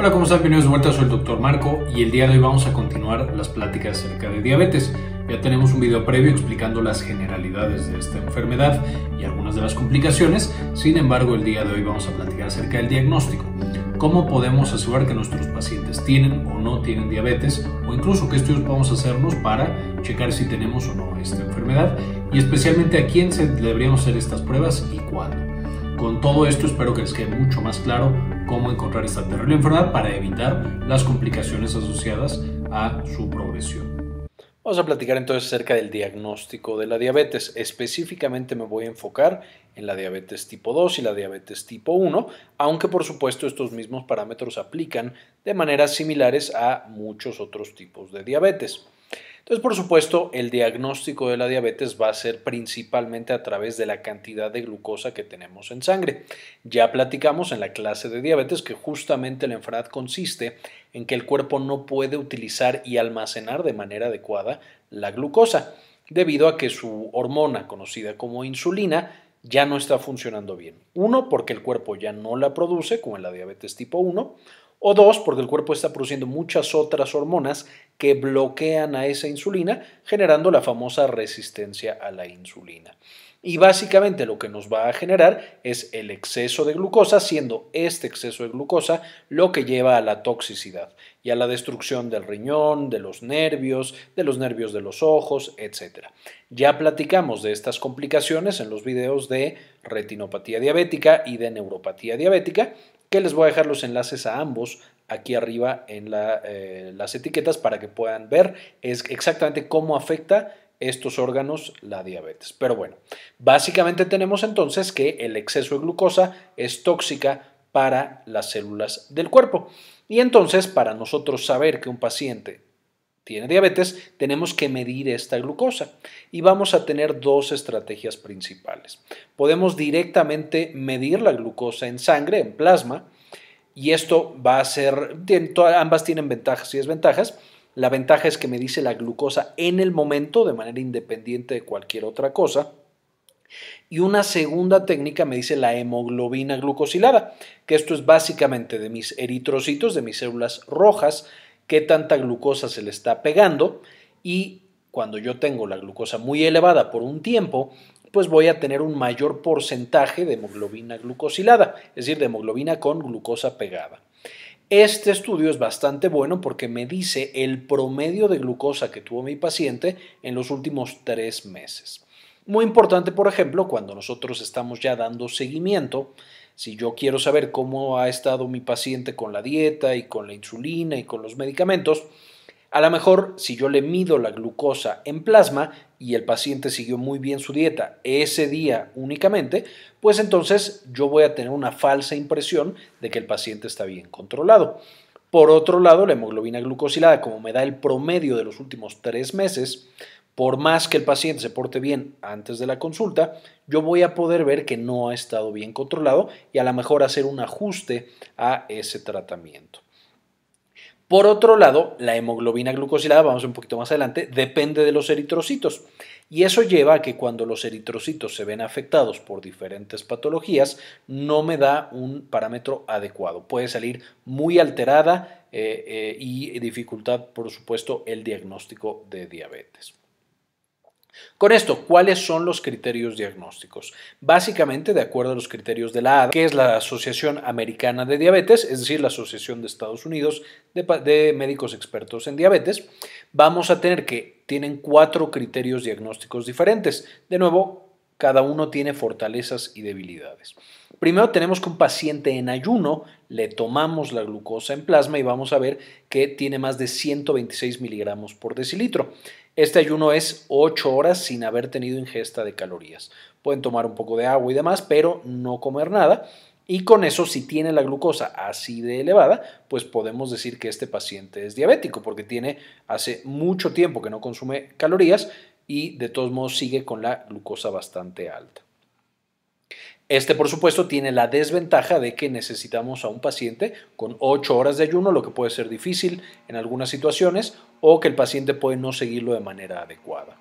Hola, ¿cómo están? Bienvenidos de vuelta, soy el Dr. Marco y el día de hoy vamos a continuar las pláticas acerca de diabetes. Ya tenemos un video previo explicando las generalidades de esta enfermedad y algunas de las complicaciones, sin embargo el día de hoy vamos a platicar acerca del diagnóstico. ¿Cómo podemos asegurar que nuestros pacientes tienen o no tienen diabetes? O incluso qué estudios a hacernos para checar si tenemos o no esta enfermedad y especialmente a quién se deberíamos hacer estas pruebas y cuándo. Con todo esto espero que les quede mucho más claro cómo encontrar esta terrible enfermedad para evitar las complicaciones asociadas a su progresión. Vamos a platicar entonces acerca del diagnóstico de la diabetes. Específicamente me voy a enfocar en la diabetes tipo 2 y la diabetes tipo 1, aunque por supuesto estos mismos parámetros aplican de maneras similares a muchos otros tipos de diabetes. Entonces, por supuesto, el diagnóstico de la diabetes va a ser principalmente a través de la cantidad de glucosa que tenemos en sangre. Ya platicamos en la clase de diabetes que justamente la enfermedad consiste en que el cuerpo no puede utilizar y almacenar de manera adecuada la glucosa, debido a que su hormona conocida como insulina ya no está funcionando bien. Uno, porque el cuerpo ya no la produce, como en la diabetes tipo 1, o dos, porque el cuerpo está produciendo muchas otras hormonas que bloquean a esa insulina, generando la famosa resistencia a la insulina. Y básicamente lo que nos va a generar es el exceso de glucosa, siendo este exceso de glucosa lo que lleva a la toxicidad y a la destrucción del riñón, de los nervios, de los nervios de los ojos, etc. Ya platicamos de estas complicaciones en los videos de retinopatía diabética y de neuropatía diabética, que les voy a dejar los enlaces a ambos aquí arriba en eh, las etiquetas para que puedan ver es exactamente cómo afecta estos órganos la diabetes. Pero bueno, básicamente tenemos entonces que el exceso de glucosa es tóxica para las células del cuerpo. Y entonces, para nosotros saber que un paciente tiene diabetes, tenemos que medir esta glucosa y vamos a tener dos estrategias principales. Podemos directamente medir la glucosa en sangre, en plasma, y esto va a ser, ambas tienen ventajas y desventajas. La ventaja es que me dice la glucosa en el momento de manera independiente de cualquier otra cosa. Y una segunda técnica me dice la hemoglobina glucosilada, que esto es básicamente de mis eritrocitos, de mis células rojas, qué tanta glucosa se le está pegando y cuando yo tengo la glucosa muy elevada por un tiempo, pues voy a tener un mayor porcentaje de hemoglobina glucosilada, es decir, de hemoglobina con glucosa pegada. Este estudio es bastante bueno porque me dice el promedio de glucosa que tuvo mi paciente en los últimos tres meses. Muy importante, por ejemplo, cuando nosotros estamos ya dando seguimiento si yo quiero saber cómo ha estado mi paciente con la dieta y con la insulina y con los medicamentos, a lo mejor si yo le mido la glucosa en plasma y el paciente siguió muy bien su dieta ese día únicamente, pues entonces yo voy a tener una falsa impresión de que el paciente está bien controlado. Por otro lado, la hemoglobina glucosilada, como me da el promedio de los últimos tres meses, por más que el paciente se porte bien antes de la consulta, yo voy a poder ver que no ha estado bien controlado y a lo mejor hacer un ajuste a ese tratamiento. Por otro lado, la hemoglobina glucosilada, vamos un poquito más adelante, depende de los eritrocitos. Y eso lleva a que cuando los eritrocitos se ven afectados por diferentes patologías, no me da un parámetro adecuado. Puede salir muy alterada eh, eh, y dificultad, por supuesto, el diagnóstico de diabetes. Con esto, ¿cuáles son los criterios diagnósticos? Básicamente, de acuerdo a los criterios de la ADA, que es la Asociación Americana de Diabetes, es decir, la Asociación de Estados Unidos de, Médicos Expertos en Diabetes, vamos a tener que tienen cuatro criterios diagnósticos diferentes. De nuevo, cada uno tiene fortalezas y debilidades. Primero tenemos que un paciente en ayuno le tomamos la glucosa en plasma y vamos a ver que tiene más de 126 miligramos por decilitro. Este ayuno es 8 horas sin haber tenido ingesta de calorías. Pueden tomar un poco de agua y demás, pero no comer nada. Y con eso, si tiene la glucosa así de elevada, pues podemos decir que este paciente es diabético porque tiene hace mucho tiempo que no consume calorías y de todos modos sigue con la glucosa bastante alta. Este, por supuesto, tiene la desventaja de que necesitamos a un paciente con 8 horas de ayuno, lo que puede ser difícil en algunas situaciones, o que el paciente puede no seguirlo de manera adecuada.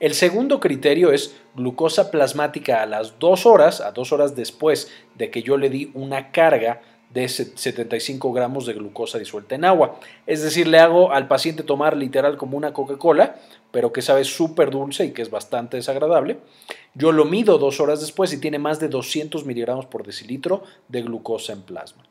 El segundo criterio es glucosa plasmática a las dos horas, a dos horas después de que yo le di una carga de 75 gramos de glucosa disuelta en agua. Es decir, le hago al paciente tomar literal como una Coca-Cola, pero que sabe súper dulce y que es bastante desagradable. Yo lo mido dos horas después y tiene más de 200 miligramos por decilitro de glucosa en plasma.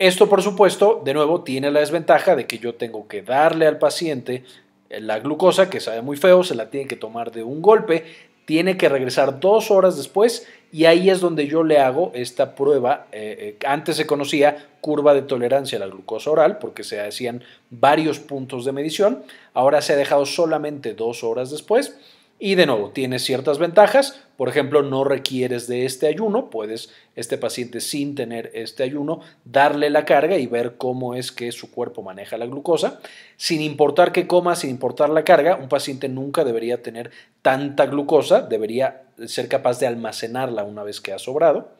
Esto, por supuesto, de nuevo, tiene la desventaja de que yo tengo que darle al paciente la glucosa, que sabe muy feo, se la tiene que tomar de un golpe, tiene que regresar dos horas después y ahí es donde yo le hago esta prueba. Eh, eh, antes se conocía curva de tolerancia a la glucosa oral porque se hacían varios puntos de medición. Ahora se ha dejado solamente dos horas después y de nuevo tiene ciertas ventajas, por ejemplo, no requieres de este ayuno, puedes este paciente sin tener este ayuno darle la carga y ver cómo es que su cuerpo maneja la glucosa. Sin importar qué coma, sin importar la carga, un paciente nunca debería tener tanta glucosa, debería ser capaz de almacenarla una vez que ha sobrado.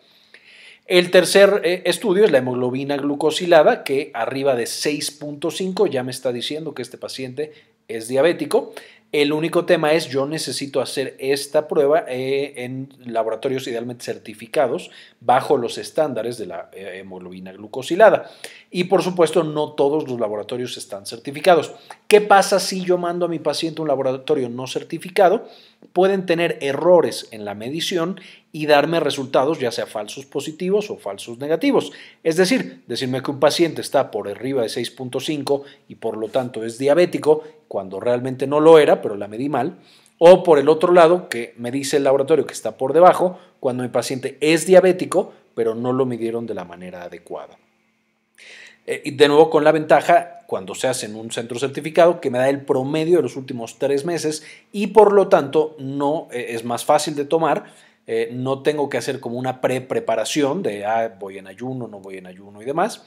El tercer eh, estudio es la hemoglobina glucosilada, que arriba de 6.5 ya me está diciendo que este paciente es diabético. El único tema es yo necesito hacer esta prueba eh, en laboratorios idealmente certificados bajo los estándares de la eh, hemoglobina glucosilada. Y por supuesto no todos los laboratorios están certificados. ¿Qué pasa si yo mando a mi paciente a un laboratorio no certificado? Pueden tener errores en la medición y darme resultados, ya sea falsos positivos o falsos negativos. Es decir, decirme que un paciente está por arriba de 6.5 y por lo tanto es diabético, cuando realmente no lo era, pero la medí mal. O por el otro lado, que me dice el laboratorio que está por debajo, cuando mi paciente es diabético, pero no lo midieron de la manera adecuada. Eh, y de nuevo con la ventaja, cuando se hace en un centro certificado, que me da el promedio de los últimos tres meses y por lo tanto no eh, es más fácil de tomar eh, no tengo que hacer como una pre-preparación de ah, voy en ayuno, no voy en ayuno y demás.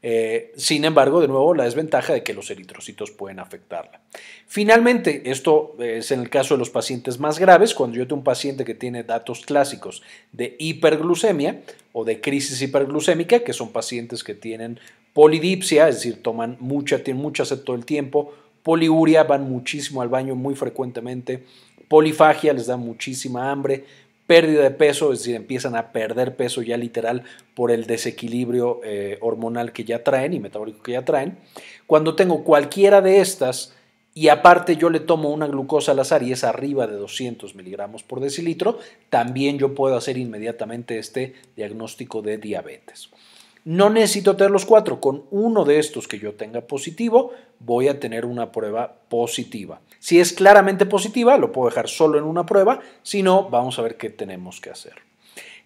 Eh, sin embargo, de nuevo, la desventaja de que los eritrocitos pueden afectarla. Finalmente, esto eh, es en el caso de los pacientes más graves, cuando yo tengo un paciente que tiene datos clásicos de hiperglucemia o de crisis hiperglucémica, que son pacientes que tienen polidipsia, es decir, toman mucha, tienen mucha sed todo el tiempo, poliuria, van muchísimo al baño muy frecuentemente, polifagia, les da muchísima hambre, pérdida de peso, es decir, empiezan a perder peso ya literal por el desequilibrio eh, hormonal que ya traen y metabólico que ya traen. Cuando tengo cualquiera de estas y aparte yo le tomo una glucosa al azar y es arriba de 200 miligramos por decilitro, también yo puedo hacer inmediatamente este diagnóstico de diabetes. No necesito tener los cuatro. Con uno de estos que yo tenga positivo, voy a tener una prueba positiva. Si es claramente positiva, lo puedo dejar solo en una prueba. Si no, vamos a ver qué tenemos que hacer.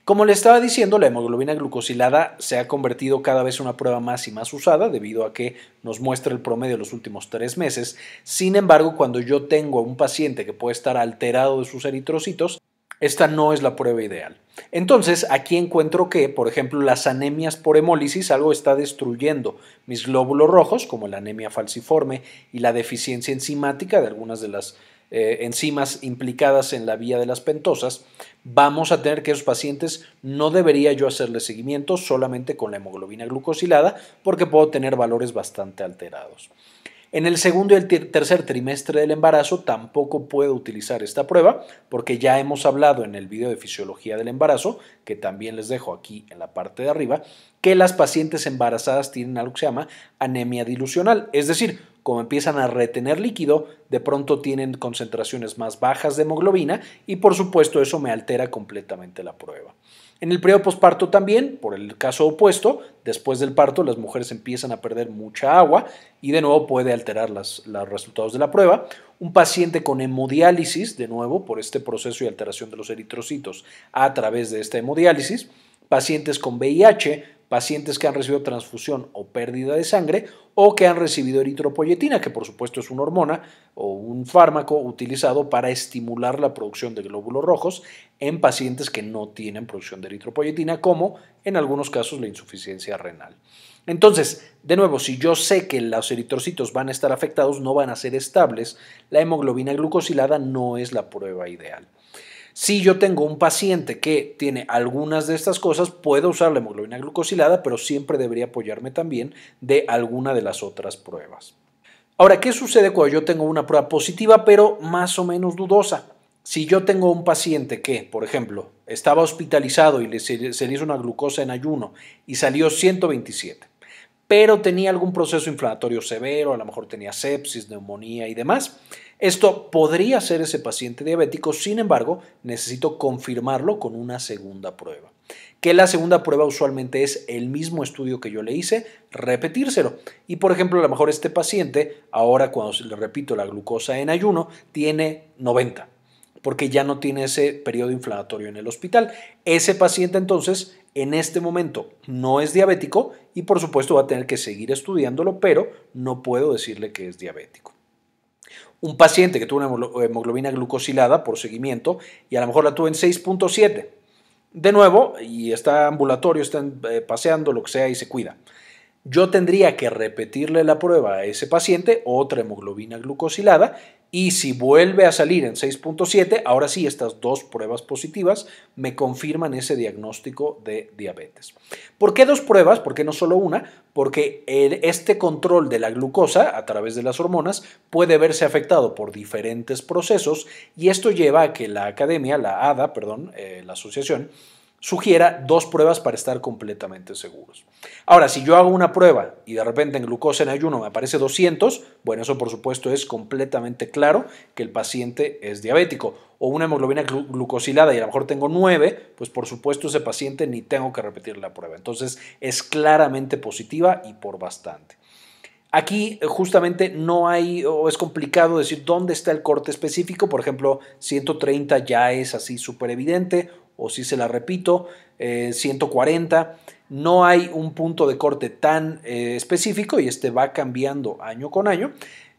Como le estaba diciendo, la hemoglobina glucosilada se ha convertido cada vez en una prueba más y más usada debido a que nos muestra el promedio de los últimos tres meses. Sin embargo, cuando yo tengo a un paciente que puede estar alterado de sus eritrocitos, esta no es la prueba ideal. Entonces, aquí encuentro que, por ejemplo, las anemias por hemólisis, algo está destruyendo mis glóbulos rojos, como la anemia falciforme y la deficiencia enzimática de algunas de las eh, enzimas implicadas en la vía de las pentosas, vamos a tener que esos pacientes no debería yo hacerle seguimiento solamente con la hemoglobina glucosilada porque puedo tener valores bastante alterados. En el segundo y el tercer trimestre del embarazo tampoco puedo utilizar esta prueba porque ya hemos hablado en el video de fisiología del embarazo, que también les dejo aquí en la parte de arriba, que las pacientes embarazadas tienen algo que se llama anemia dilucional, es decir, como empiezan a retener líquido, de pronto tienen concentraciones más bajas de hemoglobina y por supuesto eso me altera completamente la prueba. En el periodo posparto también, por el caso opuesto, después del parto las mujeres empiezan a perder mucha agua y de nuevo puede alterar los resultados de la prueba. Un paciente con hemodiálisis, de nuevo, por este proceso y alteración de los eritrocitos a través de esta hemodiálisis, pacientes con VIH, pacientes que han recibido transfusión o pérdida de sangre o que han recibido eritropoyetina, que por supuesto es una hormona o un fármaco utilizado para estimular la producción de glóbulos rojos en pacientes que no tienen producción de eritropoyetina, como en algunos casos la insuficiencia renal. Entonces, de nuevo, si yo sé que los eritrocitos van a estar afectados, no van a ser estables, la hemoglobina glucosilada no es la prueba ideal. Si yo tengo un paciente que tiene algunas de estas cosas, puedo usar la hemoglobina glucosilada, pero siempre debería apoyarme también de alguna de las otras pruebas. Ahora, ¿qué sucede cuando yo tengo una prueba positiva, pero más o menos dudosa? Si yo tengo un paciente que, por ejemplo, estaba hospitalizado y se le hizo una glucosa en ayuno y salió 127, pero tenía algún proceso inflamatorio severo, a lo mejor tenía sepsis, neumonía y demás, esto podría ser ese paciente diabético, sin embargo, necesito confirmarlo con una segunda prueba. Que la segunda prueba usualmente es el mismo estudio que yo le hice, repetírselo. Y por ejemplo, a lo mejor este paciente, ahora cuando le repito la glucosa en ayuno, tiene 90 porque ya no tiene ese periodo inflamatorio en el hospital. Ese paciente entonces en este momento no es diabético y por supuesto va a tener que seguir estudiándolo, pero no puedo decirle que es diabético. Un paciente que tuvo una hemoglobina glucosilada por seguimiento y a lo mejor la tuvo en 6.7. De nuevo, y está ambulatorio, está eh, paseando, lo que sea, y se cuida. Yo tendría que repetirle la prueba a ese paciente, otra hemoglobina glucosilada, y si vuelve a salir en 6.7, ahora sí, estas dos pruebas positivas me confirman ese diagnóstico de diabetes. ¿Por qué dos pruebas? ¿Por qué no solo una? Porque este control de la glucosa a través de las hormonas puede verse afectado por diferentes procesos y esto lleva a que la academia, la ADA, perdón, eh, la asociación, sugiera dos pruebas para estar completamente seguros. Ahora, si yo hago una prueba y de repente en glucosa en ayuno me aparece 200, bueno, eso por supuesto es completamente claro que el paciente es diabético. O una hemoglobina glucosilada y a lo mejor tengo 9, pues por supuesto ese paciente ni tengo que repetir la prueba. Entonces es claramente positiva y por bastante. Aquí eh, justamente no hay o es complicado decir dónde está el corte específico. Por ejemplo, 130 ya es así súper evidente o si se la repito, 140. Eh, no hay un punto de corte tan eh, específico y este va cambiando año con año.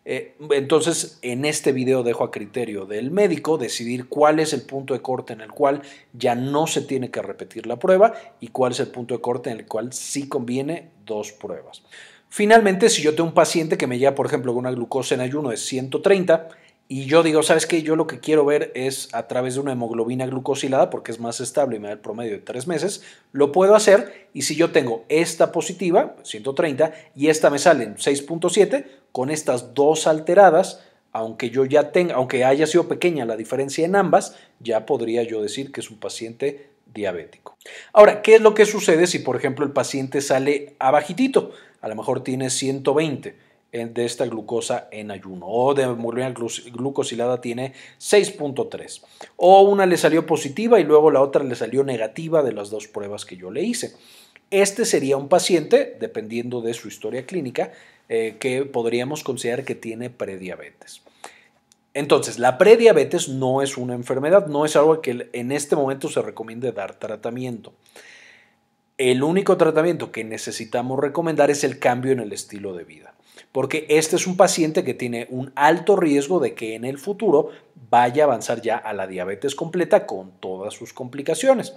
Eh, entonces, en este video dejo a criterio del médico decidir cuál es el punto de corte en el cual ya no se tiene que repetir la prueba y cuál es el punto de corte en el cual sí conviene dos pruebas. Finalmente, si yo tengo un paciente que me lleva por ejemplo, con una glucosa en ayuno de 130, y yo digo, ¿sabes qué? Yo lo que quiero ver es a través de una hemoglobina glucosilada, porque es más estable y me da el promedio de tres meses, lo puedo hacer. Y si yo tengo esta positiva, 130, y esta me sale en 6.7, con estas dos alteradas, aunque yo ya tenga, aunque haya sido pequeña la diferencia en ambas, ya podría yo decir que es un paciente diabético. Ahora, ¿qué es lo que sucede si, por ejemplo, el paciente sale abajitito? A lo mejor tiene 120 de esta glucosa en ayuno o de hemoglobina glucosilada tiene 6.3 o una le salió positiva y luego la otra le salió negativa de las dos pruebas que yo le hice. Este sería un paciente, dependiendo de su historia clínica, eh, que podríamos considerar que tiene prediabetes. Entonces, la prediabetes no es una enfermedad, no es algo que en este momento se recomiende dar tratamiento. El único tratamiento que necesitamos recomendar es el cambio en el estilo de vida porque este es un paciente que tiene un alto riesgo de que en el futuro vaya a avanzar ya a la diabetes completa con todas sus complicaciones.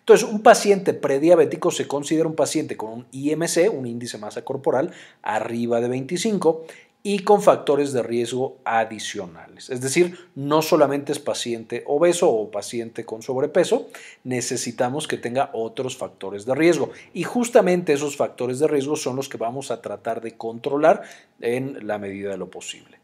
Entonces, un paciente prediabético se considera un paciente con un IMC, un índice de masa corporal, arriba de 25 y con factores de riesgo adicionales. Es decir, no solamente es paciente obeso o paciente con sobrepeso, necesitamos que tenga otros factores de riesgo. Y justamente esos factores de riesgo son los que vamos a tratar de controlar en la medida de lo posible.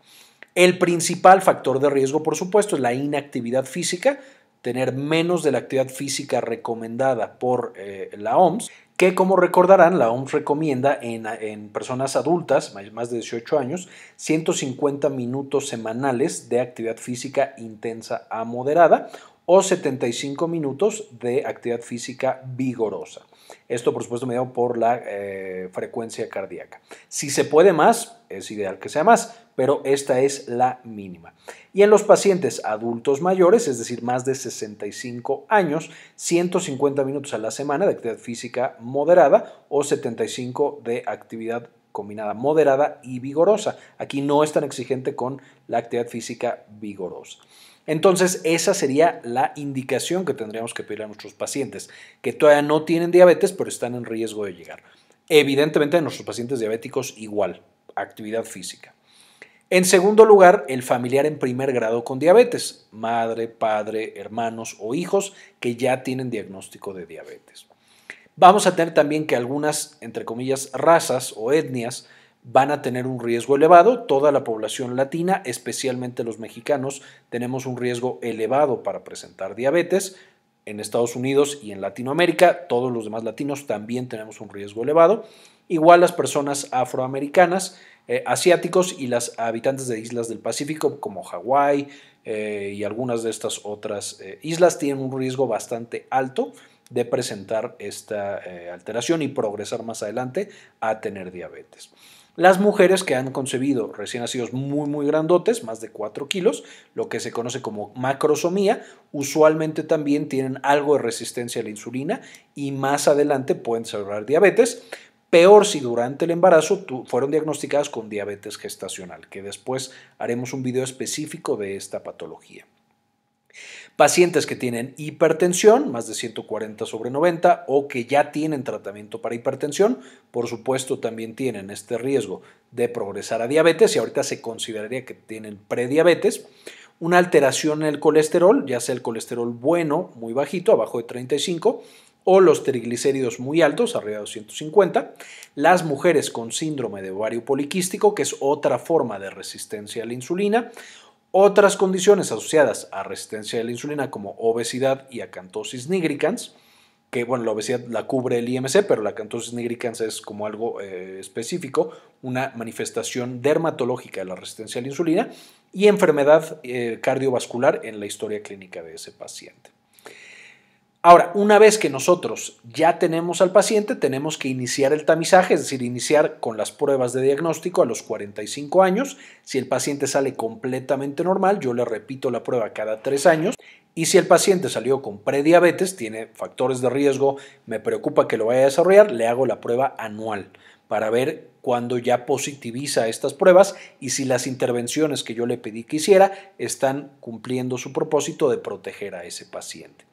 El principal factor de riesgo, por supuesto, es la inactividad física, tener menos de la actividad física recomendada por eh, la OMS que como recordarán, la OMS recomienda en, personas adultas, más de 18 años, 150 minutos semanales de actividad física intensa a moderada o 75 minutos de actividad física vigorosa. Esto, por supuesto, mediado por la eh, frecuencia cardíaca. Si se puede más, es ideal que sea más, pero esta es la mínima. Y en los pacientes adultos mayores, es decir, más de 65 años, 150 minutos a la semana de actividad física moderada o 75 de actividad combinada moderada y vigorosa. Aquí no es tan exigente con la actividad física vigorosa. Entonces, esa sería la indicación que tendríamos que pedir a nuestros pacientes, que todavía no tienen diabetes, pero están en riesgo de llegar. Evidentemente, a nuestros pacientes diabéticos igual, actividad física. En segundo lugar, el familiar en primer grado con diabetes, madre, padre, hermanos o hijos que ya tienen diagnóstico de diabetes. Vamos a tener también que algunas, entre comillas, razas o etnias van a tener un riesgo elevado. Toda la población latina, especialmente los mexicanos, tenemos un riesgo elevado para presentar diabetes. En Estados Unidos y en Latinoamérica, todos los demás latinos también tenemos un riesgo elevado. Igual las personas afroamericanas eh, asiáticos y las habitantes de islas del Pacífico como Hawái eh, y algunas de estas otras eh, islas tienen un riesgo bastante alto de presentar esta alteración y progresar más adelante a tener diabetes. Las mujeres que han concebido recién nacidos muy, muy grandotes, más de 4 kilos, lo que se conoce como macrosomía, usualmente también tienen algo de resistencia a la insulina y más adelante pueden desarrollar diabetes Peor si durante el embarazo fueron diagnosticadas con diabetes gestacional, que después haremos un video específico de esta patología. Pacientes que tienen hipertensión, más de 140 sobre 90, o que ya tienen tratamiento para hipertensión, por supuesto también tienen este riesgo de progresar a diabetes y ahorita se consideraría que tienen prediabetes. Una alteración en el colesterol, ya sea el colesterol bueno, muy bajito, abajo de 35, o los triglicéridos muy altos, arriba de 250, las mujeres con síndrome de ovario poliquístico, que es otra forma de resistencia a la insulina, otras condiciones asociadas a resistencia a la insulina como obesidad y acantosis nigricans, que bueno, la obesidad la cubre el IMC, pero la acantosis nigricans es como algo eh, específico, una manifestación dermatológica de la resistencia a la insulina y enfermedad eh, cardiovascular en la historia clínica de ese paciente. Ahora, una vez que nosotros ya tenemos al paciente, tenemos que iniciar el tamizaje, es decir, iniciar con las pruebas de diagnóstico a los 45 años. Si el paciente sale completamente normal, yo le repito la prueba cada tres años. Y si el paciente salió con prediabetes, tiene factores de riesgo, me preocupa que lo vaya a desarrollar, le hago la prueba anual para ver cuando ya positiviza estas pruebas y si las intervenciones que yo le pedí que hiciera están cumpliendo su propósito de proteger a ese paciente.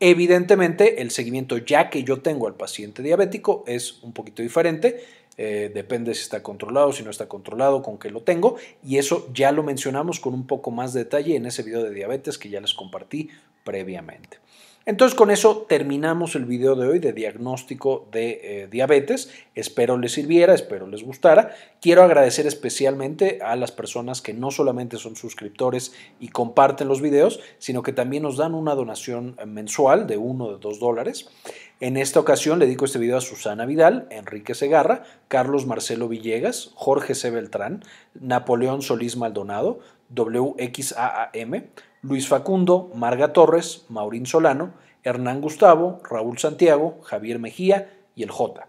Evidentemente, el seguimiento ya que yo tengo al paciente diabético es un poquito diferente. Eh, depende si está controlado, si no está controlado, con qué lo tengo. Y eso ya lo mencionamos con un poco más de detalle en ese video de diabetes que ya les compartí previamente. Entonces con eso terminamos el video de hoy de diagnóstico de eh, diabetes. Espero les sirviera, espero les gustara. Quiero agradecer especialmente a las personas que no solamente son suscriptores y comparten los videos, sino que también nos dan una donación eh, mensual de uno o de dos dólares. En esta ocasión le dedico este video a Susana Vidal, Enrique Segarra, Carlos Marcelo Villegas, Jorge C. Beltrán, Napoleón Solís Maldonado, WXAAM, Luis Facundo, Marga Torres, Maurín Solano, Hernán Gustavo, Raúl Santiago, Javier Mejía y el J.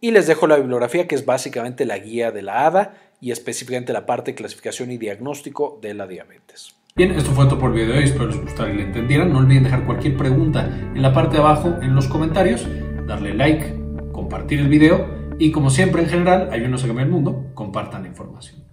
Y les dejo la bibliografía que es básicamente la guía de la ADA y específicamente la parte de clasificación y diagnóstico de la diabetes. Bien, esto fue todo por el video hoy. espero les gustara y le entendieran. No olviden dejar cualquier pregunta en la parte de abajo en los comentarios, darle like, compartir el video y como siempre en general, ayúdenos a cambiar el mundo, compartan la información.